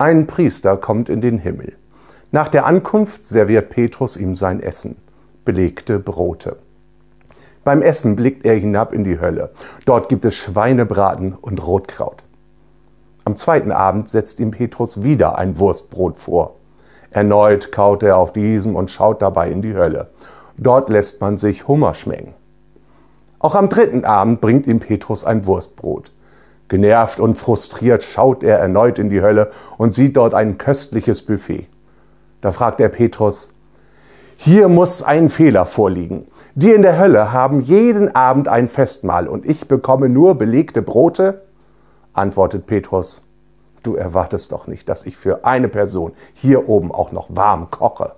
Ein Priester kommt in den Himmel. Nach der Ankunft serviert Petrus ihm sein Essen, belegte Brote. Beim Essen blickt er hinab in die Hölle. Dort gibt es Schweinebraten und Rotkraut. Am zweiten Abend setzt ihm Petrus wieder ein Wurstbrot vor. Erneut kaut er auf diesem und schaut dabei in die Hölle. Dort lässt man sich Hummer schmengen. Auch am dritten Abend bringt ihm Petrus ein Wurstbrot. Genervt und frustriert schaut er erneut in die Hölle und sieht dort ein köstliches Buffet. Da fragt er Petrus, hier muss ein Fehler vorliegen. Die in der Hölle haben jeden Abend ein Festmahl und ich bekomme nur belegte Brote? Antwortet Petrus, du erwartest doch nicht, dass ich für eine Person hier oben auch noch warm koche.